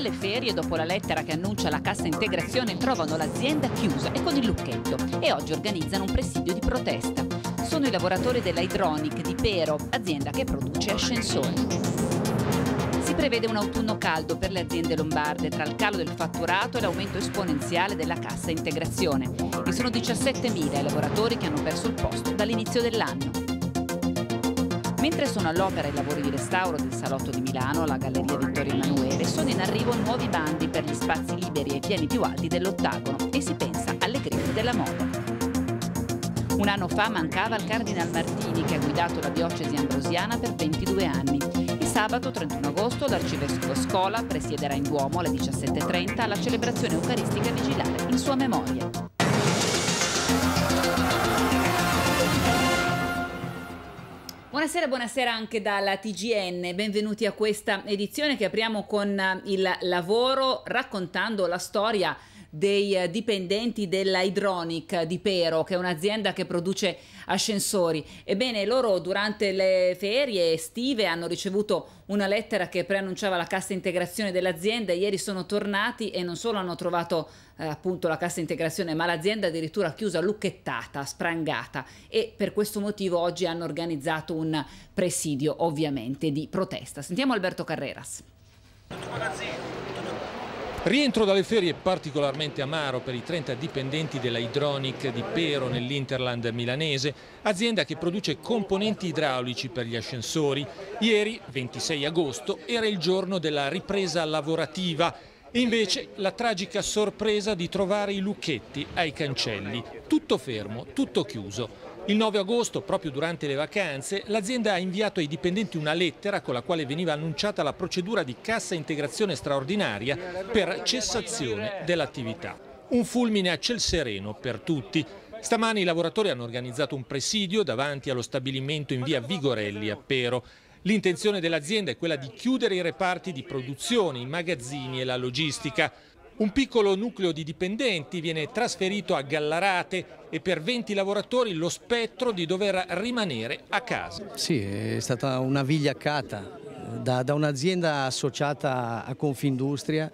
alle ferie, dopo la lettera che annuncia la cassa integrazione, trovano l'azienda chiusa e con il lucchetto e oggi organizzano un presidio di protesta. Sono i lavoratori della Hydronic di Pero, azienda che produce ascensori. Si prevede un autunno caldo per le aziende lombarde tra il calo del fatturato e l'aumento esponenziale della cassa integrazione. E sono 17.000 i lavoratori che hanno perso il posto dall'inizio dell'anno. Mentre sono all'opera i lavori di restauro del Salotto di Milano alla Galleria Vittorio Emanuele, sono in arrivo nuovi bandi per gli spazi liberi e pieni più alti dell'ottagono e si pensa alle crisi della moda. Un anno fa mancava il Cardinal Martini che ha guidato la diocesi ambrosiana per 22 anni Il sabato 31 agosto l'arcivescovo Scola presiederà in Duomo alle 17.30 alla celebrazione eucaristica vigilare in sua memoria. Buonasera, buonasera anche dalla TGN, benvenuti a questa edizione che apriamo con il lavoro raccontando la storia dei eh, dipendenti della Hydronic di Pero, che è un'azienda che produce ascensori. Ebbene, loro durante le ferie estive hanno ricevuto una lettera che preannunciava la cassa integrazione dell'azienda. Ieri sono tornati e non solo hanno trovato eh, appunto la cassa integrazione, ma l'azienda addirittura chiusa, lucchettata, sprangata. E per questo motivo oggi hanno organizzato un presidio, ovviamente, di protesta. Sentiamo Alberto Carreras. Rientro dalle ferie particolarmente amaro per i 30 dipendenti della Hydronic di Pero nell'Interland milanese, azienda che produce componenti idraulici per gli ascensori. Ieri, 26 agosto, era il giorno della ripresa lavorativa. e Invece la tragica sorpresa di trovare i lucchetti ai cancelli, tutto fermo, tutto chiuso. Il 9 agosto, proprio durante le vacanze, l'azienda ha inviato ai dipendenti una lettera con la quale veniva annunciata la procedura di cassa integrazione straordinaria per cessazione dell'attività. Un fulmine a ciel sereno per tutti. Stamani i lavoratori hanno organizzato un presidio davanti allo stabilimento in via Vigorelli a Pero. L'intenzione dell'azienda è quella di chiudere i reparti di produzione, i magazzini e la logistica. Un piccolo nucleo di dipendenti viene trasferito a Gallarate e per 20 lavoratori lo spettro di dover rimanere a casa. Sì, è stata una vigliaccata eh, da, da un'azienda associata a Confindustria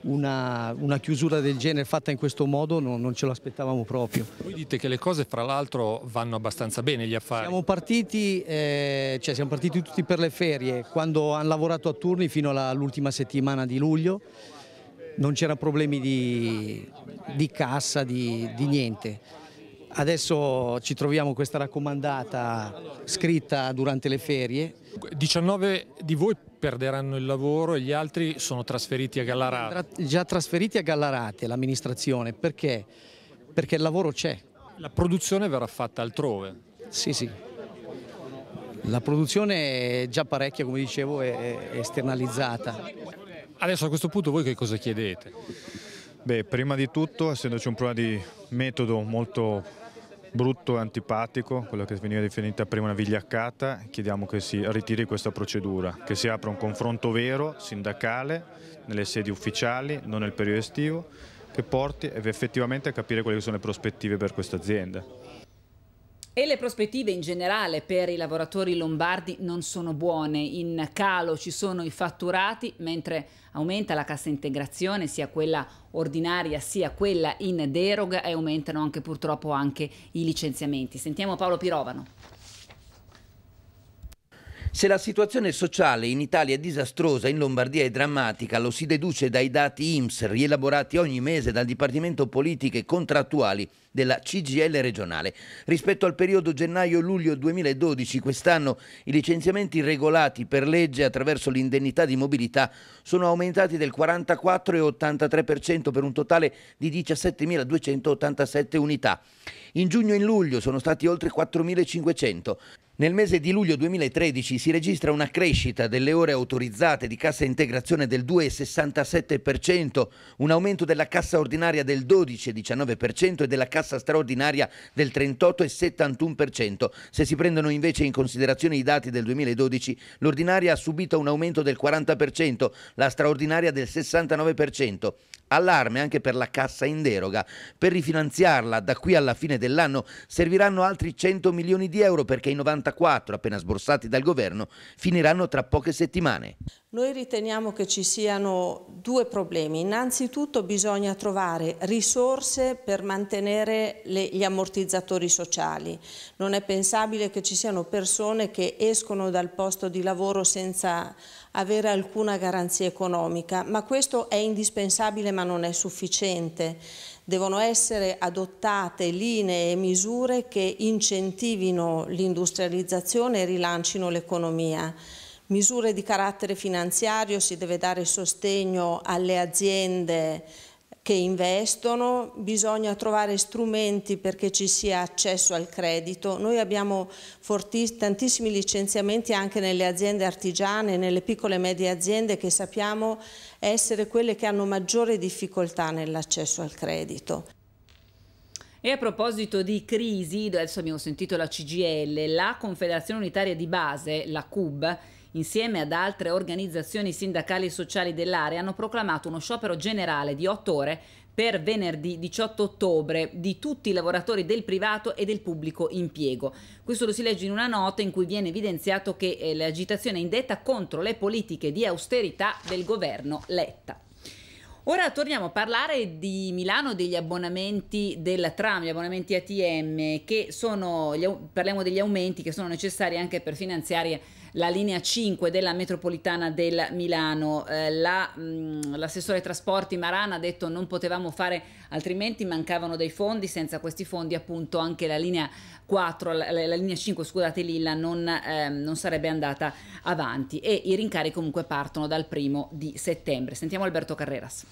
una, una, chiusura del genere fatta in questo modo non, non ce l'aspettavamo proprio. Voi dite che le cose fra l'altro vanno abbastanza bene gli affari. Siamo partiti, eh, cioè siamo partiti tutti per le ferie, quando hanno lavorato a turni fino all'ultima settimana di luglio non c'era problemi di, di cassa, di, di, niente. Adesso ci troviamo questa raccomandata scritta durante le ferie. 19 di voi perderanno il lavoro e gli altri sono trasferiti a Gallarate. Già trasferiti a Gallarate l'amministrazione, perché? Perché il lavoro c'è. La produzione verrà fatta altrove. Sì, sì. La produzione è già parecchia, come dicevo, è esternalizzata. Adesso a questo punto voi che cosa chiedete? Beh, prima di tutto, essendoci un problema di metodo molto brutto e antipatico, quello che veniva definita prima una vigliaccata, chiediamo che si ritiri questa procedura, che si apra un confronto vero, sindacale, nelle sedi ufficiali, non nel periodo estivo, che porti effettivamente a capire quali sono le prospettive per questa azienda. E le prospettive in generale per i lavoratori lombardi non sono buone, in calo ci sono i fatturati mentre aumenta la cassa integrazione sia quella ordinaria sia quella in deroga e aumentano anche purtroppo anche i licenziamenti. Sentiamo Paolo Pirovano. Se la situazione sociale in Italia è disastrosa, in Lombardia è drammatica, lo si deduce dai dati IMSS rielaborati ogni mese dal Dipartimento Politiche Contrattuali della CGL regionale. Rispetto al periodo gennaio-luglio 2012, quest'anno i licenziamenti regolati per legge attraverso l'indennità di mobilità sono aumentati del 44,83% per un totale di 17.287 unità. In giugno e in luglio sono stati oltre 4.500. Nel mese di luglio 2013 si registra una crescita delle ore autorizzate di cassa integrazione del 2,67%, un aumento della cassa ordinaria del 12,19% e della cassa straordinaria del 38,71%. Se si prendono invece in considerazione i dati del 2012, l'ordinaria ha subito un aumento del 40%, la straordinaria del 69%. Allarme anche per la cassa in deroga. Per rifinanziarla da qui alla fine dell'anno serviranno altri 100 milioni di euro perché i 90 44 appena sborsati dal governo finiranno tra poche settimane. Noi riteniamo che ci siano due problemi. Innanzitutto bisogna trovare risorse per mantenere le, gli ammortizzatori sociali. Non è pensabile che ci siano persone che escono dal posto di lavoro senza avere alcuna garanzia economica, ma questo è indispensabile ma non è sufficiente devono essere adottate linee e misure che incentivino l'industrializzazione e rilancino l'economia. Misure di carattere finanziario, si deve dare sostegno alle aziende che investono, bisogna trovare strumenti perché ci sia accesso al credito. Noi abbiamo tantissimi licenziamenti anche nelle aziende artigiane, nelle piccole e medie aziende che sappiamo essere quelle che hanno maggiore difficoltà nell'accesso al credito. E a proposito di crisi, adesso abbiamo sentito la CGL, la Confederazione Unitaria di Base, la CUB, insieme ad altre organizzazioni sindacali e sociali dell'area, hanno proclamato uno sciopero generale di otto ore per venerdì 18 ottobre di tutti i lavoratori del privato e del pubblico impiego. Questo lo si legge in una nota in cui viene evidenziato che eh, l'agitazione è indetta contro le politiche di austerità del governo Letta. Ora torniamo a parlare di Milano degli abbonamenti della tram, gli abbonamenti ATM, che sono, parliamo degli aumenti che sono necessari anche per finanziare la linea 5 della metropolitana del Milano. Eh, mm, l'assessore ai trasporti Marana ha detto non potevamo fare altrimenti, mancavano dei fondi, senza questi fondi appunto anche la linea 4, la, la linea 5 scusate Lilla non, ehm, non sarebbe andata avanti e i rincari comunque partono dal primo di settembre. Sentiamo Alberto Carreras.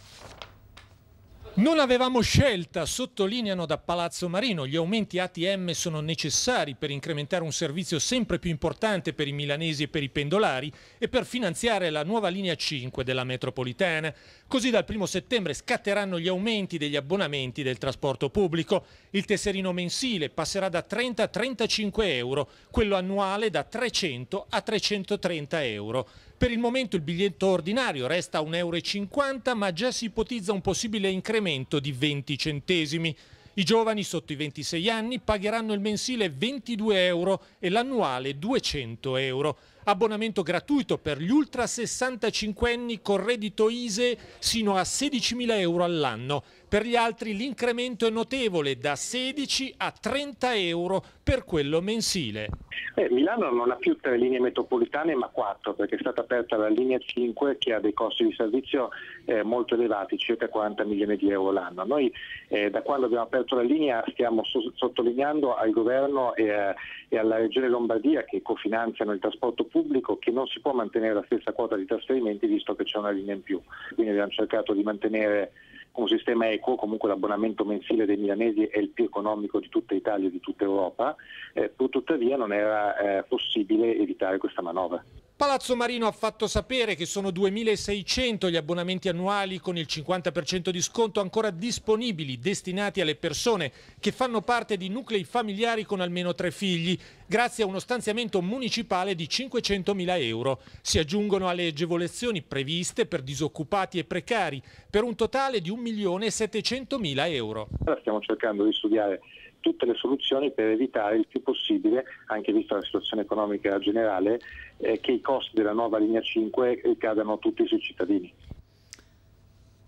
Non avevamo scelta, sottolineano da Palazzo Marino, gli aumenti ATM sono necessari per incrementare un servizio sempre più importante per i milanesi e per i pendolari e per finanziare la nuova linea 5 della metropolitana. Così dal 1 settembre scatteranno gli aumenti degli abbonamenti del trasporto pubblico. Il tesserino mensile passerà da 30 a 35 euro, quello annuale da 300 a 330 euro. Per il momento il biglietto ordinario resta 1,50 euro, ma già si ipotizza un possibile incremento di 20 centesimi. I giovani sotto i 26 anni pagheranno il mensile 22 euro e l'annuale 200 euro. Abbonamento gratuito per gli ultra 65 anni con reddito ISE sino a 16.000 euro all'anno per gli altri l'incremento è notevole, da 16 a 30 euro per quello mensile. Eh, Milano non ha più tre linee metropolitane ma quattro perché è stata aperta la linea 5 che ha dei costi di servizio eh, molto elevati, circa 40 milioni di euro l'anno. Noi eh, da quando abbiamo aperto la linea stiamo so sottolineando al governo e, eh, e, alla regione Lombardia che cofinanziano il trasporto pubblico che non si può mantenere la stessa quota di trasferimenti visto che c'è una linea in più. Quindi abbiamo cercato di mantenere un sistema equo, comunque l'abbonamento mensile dei milanesi è il più economico di tutta Italia e di tutta Europa, eh, tuttavia non era eh, possibile evitare questa manovra. Palazzo Marino ha fatto sapere che sono 2.600 gli abbonamenti annuali con il 50% di sconto ancora disponibili destinati alle persone che fanno parte di nuclei familiari con almeno tre figli grazie a uno stanziamento municipale di 500.000 euro. Si aggiungono alle agevolazioni previste per disoccupati e precari per un totale di 1.700.000 euro. Stiamo cercando di studiare tutte le soluzioni per evitare il più possibile, anche vista la situazione economica generale, eh, che i costi della nuova linea 5 ricadano tutti sui cittadini.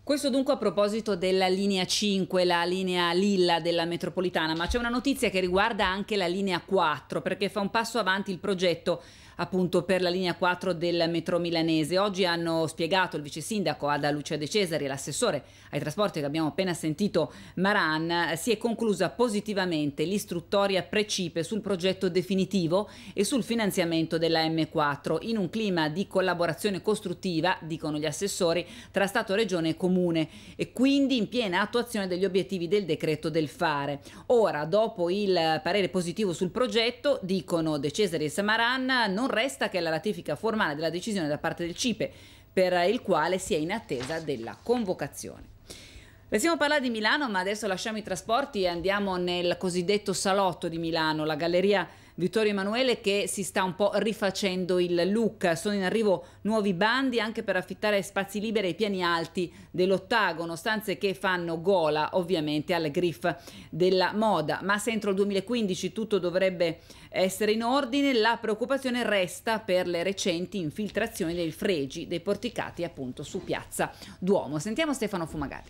Questo dunque a proposito della linea 5, la linea lilla della metropolitana, ma c'è una notizia che riguarda anche la linea 4 perché fa un passo avanti il progetto appunto per la linea 4 del metro milanese. Oggi hanno spiegato il vice sindaco Ada Lucia De Cesari e l'assessore ai trasporti che abbiamo appena sentito Maran, si è conclusa positivamente l'istruttoria precipe sul progetto definitivo e sul finanziamento della M4 in un clima di collaborazione costruttiva, dicono gli assessori, tra Stato, Regione e Comune e quindi in piena attuazione degli obiettivi del decreto del fare. Ora, dopo il parere positivo sul progetto, dicono De Cesari e Samaran, non resta che la ratifica formale della decisione da parte del CIPE, per il quale si è in attesa della convocazione. Restiamo a parlare di Milano, ma adesso lasciamo i trasporti e andiamo nel cosiddetto salotto di Milano, la galleria Vittorio Emanuele che si sta un po' rifacendo il look. Sono in arrivo nuovi bandi anche per affittare spazi liberi ai piani alti dell'ottagono, stanze che fanno gola ovviamente al griff della moda. Ma se entro il 2015 tutto dovrebbe essere in ordine, la preoccupazione resta per le recenti infiltrazioni dei fregi dei porticati appunto su piazza Duomo. Sentiamo Stefano Fumagalli.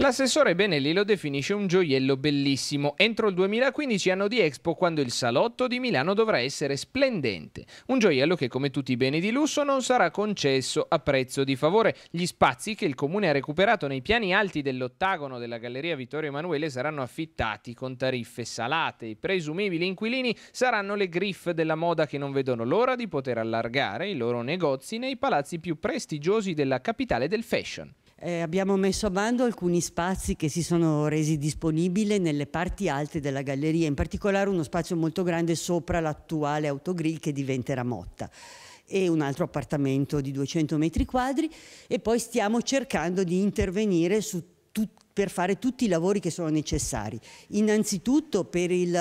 L'assessore Benelli lo definisce un gioiello bellissimo. Entro il 2015, anno di Expo, quando il salotto di Milano dovrà essere splendente. Un gioiello che, come tutti i beni di lusso, non sarà concesso a prezzo di favore. Gli spazi che il comune ha recuperato nei piani alti dell'ottagono della Galleria Vittorio Emanuele saranno affittati con tariffe salate. I presumibili inquilini saranno le griff della moda che non vedono l'ora di poter allargare i loro negozi nei palazzi più prestigiosi della capitale del fashion. Eh, abbiamo messo a bando alcuni spazi che si sono resi disponibili nelle parti alte della galleria, in particolare uno spazio molto grande sopra l'attuale autogrill che diventerà Motta e un altro appartamento di 200 metri quadri e poi stiamo cercando di intervenire su tutti per fare tutti i lavori che sono necessari. Innanzitutto per il,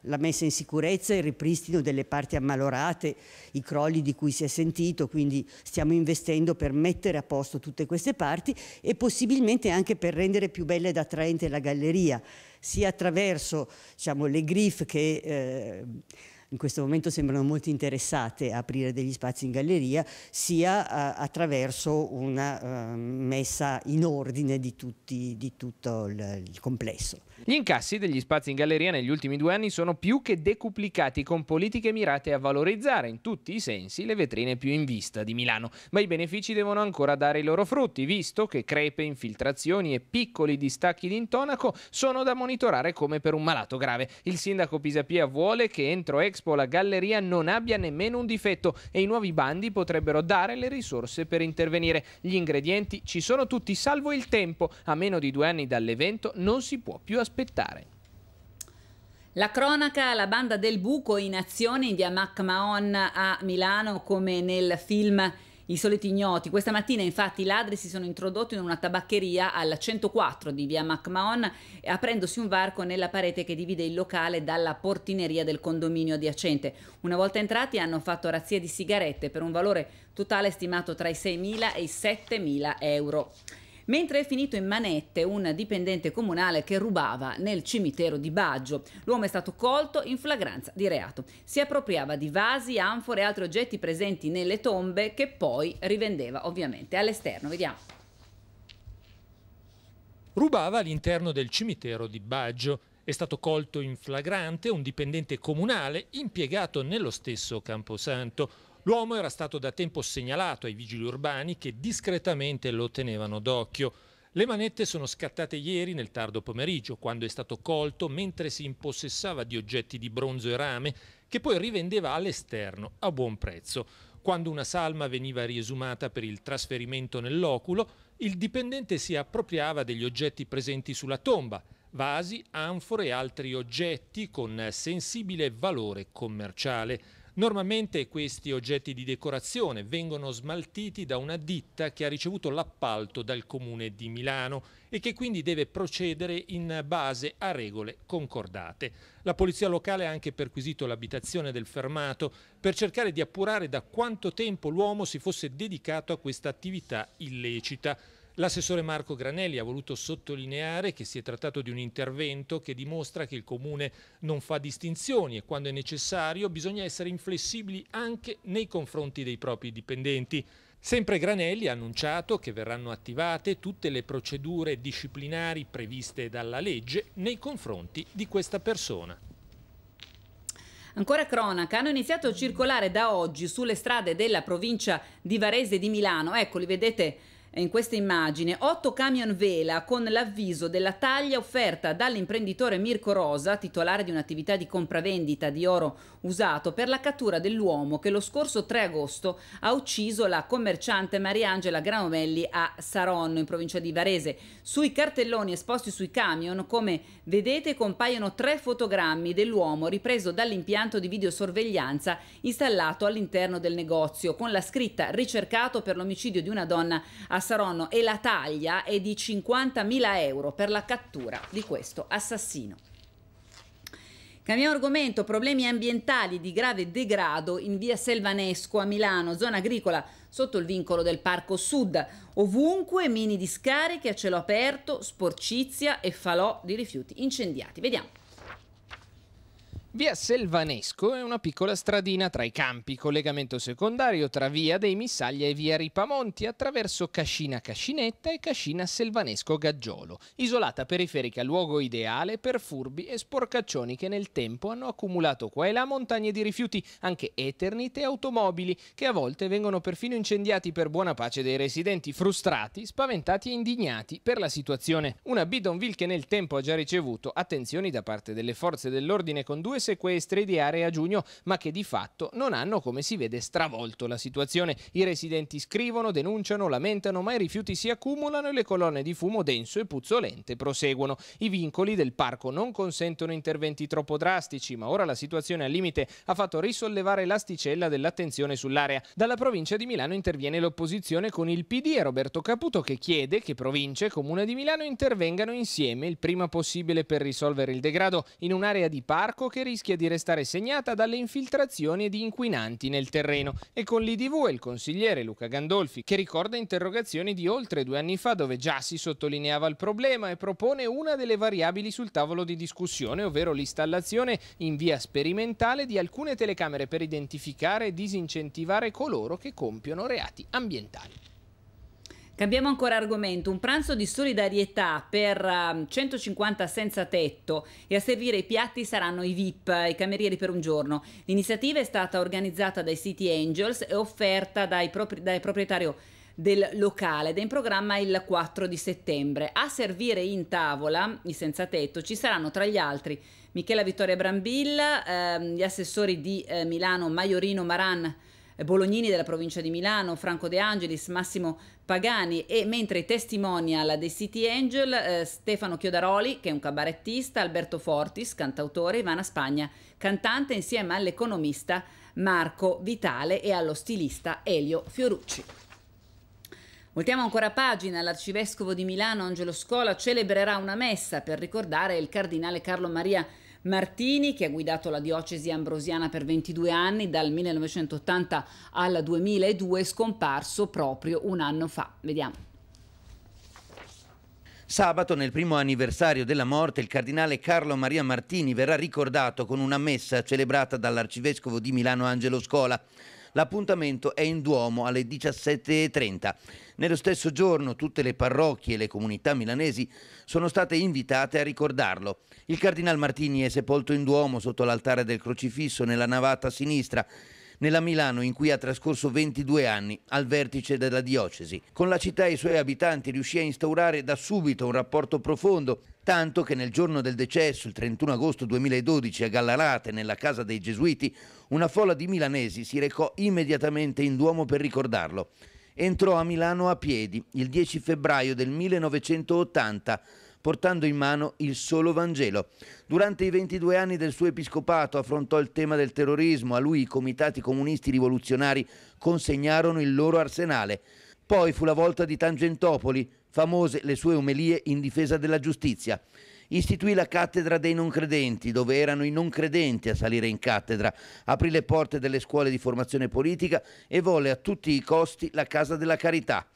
la messa in sicurezza, il ripristino delle parti ammalorate, i crolli di cui si è sentito, quindi stiamo investendo per mettere a posto tutte queste parti e possibilmente anche per rendere più bella ed attraente la galleria, sia attraverso diciamo, le griff che... Eh, in questo momento sembrano molto interessate a aprire degli spazi in galleria, sia a, eh, attraverso una uh, messa in ordine di, tutti, di tutto il, il complesso. Gli incassi degli spazi in galleria negli ultimi due anni sono più che decuplicati con politiche mirate a valorizzare in tutti i sensi le vetrine più in vista di Milano, ma i benefici devono ancora dare i loro frutti, visto che crepe, infiltrazioni e piccoli distacchi d'intonaco sono da monitorare come per un malato grave. Il sindaco Pisapia vuole che entro ex Expo la galleria non abbia nemmeno un difetto e i nuovi bandi potrebbero dare le risorse per intervenire. Gli ingredienti ci sono tutti, salvo il tempo. A meno di due anni dall'evento non si può più aspettare. La cronaca, la banda del buco in azione in via Mac Mahon a Milano come nel film i soliti ignoti. Questa mattina infatti i ladri si sono introdotti in una tabaccheria al 104 di via McMahon aprendosi un varco nella parete che divide il locale dalla portineria del condominio adiacente. Una volta entrati hanno fatto razzia di sigarette per un valore totale stimato tra i 6.000 e i 7.000 euro mentre è finito in manette un dipendente comunale che rubava nel cimitero di Baggio. L'uomo è stato colto in flagranza di reato. Si appropriava di vasi, anfore e altri oggetti presenti nelle tombe che poi rivendeva ovviamente all'esterno. Vediamo. Rubava all'interno del cimitero di Baggio. È stato colto in flagrante un dipendente comunale impiegato nello stesso Camposanto. L'uomo era stato da tempo segnalato ai vigili urbani che discretamente lo tenevano d'occhio. Le manette sono scattate ieri nel tardo pomeriggio, quando è stato colto mentre si impossessava di oggetti di bronzo e rame, che poi rivendeva all'esterno a buon prezzo. Quando una salma veniva riesumata per il trasferimento nell'oculo, il dipendente si appropriava degli oggetti presenti sulla tomba, vasi, anfore e altri oggetti con sensibile valore commerciale. Normalmente questi oggetti di decorazione vengono smaltiti da una ditta che ha ricevuto l'appalto dal Comune di Milano e che quindi deve procedere in base a regole concordate. La polizia locale ha anche perquisito l'abitazione del fermato per cercare di appurare da quanto tempo l'uomo si fosse dedicato a questa attività illecita. L'assessore Marco Granelli ha voluto sottolineare che si è trattato di un intervento che dimostra che il Comune non fa distinzioni e quando è necessario bisogna essere inflessibili anche nei confronti dei propri dipendenti. Sempre Granelli ha annunciato che verranno attivate tutte le procedure disciplinari previste dalla legge nei confronti di questa persona. Ancora cronaca, hanno iniziato a circolare da oggi sulle strade della provincia di Varese di Milano, ecco li vedete in questa immagine otto camion vela con l'avviso della taglia offerta dall'imprenditore Mirko Rosa, titolare di un'attività di compravendita di oro usato per la cattura dell'uomo che lo scorso 3 agosto ha ucciso la commerciante Mariangela Granomelli a Saronno in provincia di Varese. Sui cartelloni esposti sui camion, come vedete, compaiono tre fotogrammi dell'uomo ripreso dall'impianto di videosorveglianza installato all'interno del negozio con la scritta ricercato per l'omicidio di una donna a Massaronno e la taglia è di 50.000 euro per la cattura di questo assassino. Cambiamo argomento, problemi ambientali di grave degrado in via Selvanesco a Milano, zona agricola sotto il vincolo del Parco Sud. Ovunque mini discariche a cielo aperto, sporcizia e falò di rifiuti incendiati. Vediamo. Via Selvanesco è una piccola stradina tra i campi, collegamento secondario tra via dei Missaglia e via Ripamonti attraverso Cascina Cascinetta e Cascina Selvanesco Gaggiolo, isolata periferica luogo ideale per furbi e sporcaccioni che nel tempo hanno accumulato qua e là montagne di rifiuti, anche eternite e automobili, che a volte vengono perfino incendiati per buona pace dei residenti, frustrati, spaventati e indignati per la situazione. Una Bidonville che nel tempo ha già ricevuto attenzioni da parte delle forze dell'ordine con due sequestri di aree a giugno, ma che di fatto non hanno, come si vede, stravolto la situazione. I residenti scrivono, denunciano, lamentano, ma i rifiuti si accumulano e le colonne di fumo denso e puzzolente proseguono. I vincoli del parco non consentono interventi troppo drastici, ma ora la situazione al limite ha fatto risollevare l'asticella dell'attenzione sull'area. Dalla provincia di Milano interviene l'opposizione con il PD e Roberto Caputo che chiede che province e comune di Milano intervengano insieme il prima possibile per risolvere il degrado in un'area di parco che rischia rischia di restare segnata dalle infiltrazioni di inquinanti nel terreno e con l'IDV e il consigliere Luca Gandolfi che ricorda interrogazioni di oltre due anni fa dove già si sottolineava il problema e propone una delle variabili sul tavolo di discussione, ovvero l'installazione in via sperimentale di alcune telecamere per identificare e disincentivare coloro che compiono reati ambientali. Cambiamo ancora argomento, un pranzo di solidarietà per 150 um, senza tetto e a servire i piatti saranno i VIP, i camerieri per un giorno. L'iniziativa è stata organizzata dai City Angels e offerta dai, propri, dai proprietario del locale ed è in programma il 4 di settembre. A servire in tavola i senza tetto ci saranno tra gli altri Michela Vittoria Brambilla, ehm, gli assessori di eh, Milano Maiorino Maran, Bolognini della provincia di Milano, Franco De Angelis, Massimo Pagani e mentre testimonial dei City Angel eh, Stefano Chiodaroli che è un cabarettista, Alberto Fortis cantautore, Ivana Spagna cantante insieme all'economista Marco Vitale e allo stilista Elio Fiorucci. Voltiamo ancora pagina, l'arcivescovo di Milano Angelo Scola celebrerà una messa per ricordare il cardinale Carlo Maria Martini, che ha guidato la diocesi ambrosiana per 22 anni, dal 1980 al 2002, scomparso proprio un anno fa. Vediamo. Sabato, nel primo anniversario della morte, il cardinale Carlo Maria Martini verrà ricordato con una messa celebrata dall'arcivescovo di Milano Angelo Scola. L'appuntamento è in Duomo alle 17.30. Nello stesso giorno tutte le parrocchie e le comunità milanesi sono state invitate a ricordarlo. Il Cardinal Martini è sepolto in Duomo sotto l'altare del crocifisso nella navata sinistra nella Milano in cui ha trascorso 22 anni al vertice della diocesi. Con la città e i suoi abitanti riuscì a instaurare da subito un rapporto profondo tanto che nel giorno del decesso, il 31 agosto 2012, a Gallarate, nella casa dei Gesuiti, una folla di milanesi si recò immediatamente in Duomo per ricordarlo. Entrò a Milano a piedi il 10 febbraio del 1980 portando in mano il solo Vangelo. Durante i 22 anni del suo episcopato affrontò il tema del terrorismo, a lui i comitati comunisti rivoluzionari consegnarono il loro arsenale. Poi fu la volta di Tangentopoli, famose le sue omelie in difesa della giustizia. Istituì la cattedra dei non credenti, dove erano i non credenti a salire in cattedra, aprì le porte delle scuole di formazione politica e volle a tutti i costi la Casa della Carità.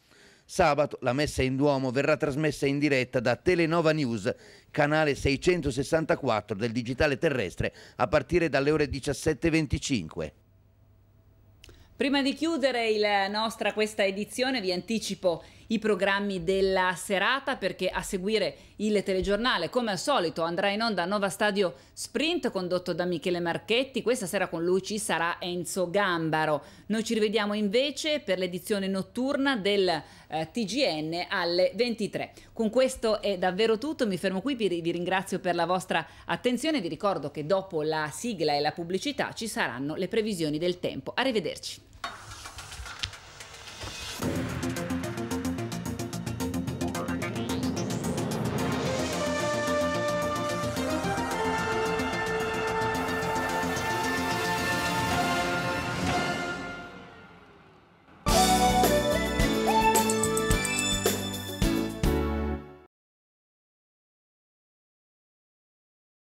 Sabato la messa in Duomo verrà trasmessa in diretta da Telenova News, canale 664 del digitale terrestre, a partire dalle ore 17.25. Prima di chiudere eh, nostra, questa edizione vi anticipo i programmi della serata perché a seguire il telegiornale, come al solito, andrà in onda a Nova Stadio Sprint condotto da Michele Marchetti. Questa sera con lui ci sarà Enzo Gambaro. Noi ci rivediamo invece per l'edizione notturna del eh, TGN alle 23. Con questo è davvero tutto, mi fermo qui, vi ringrazio per la vostra attenzione, vi ricordo che dopo la sigla e la pubblicità ci saranno le previsioni del tempo. Arrivederci.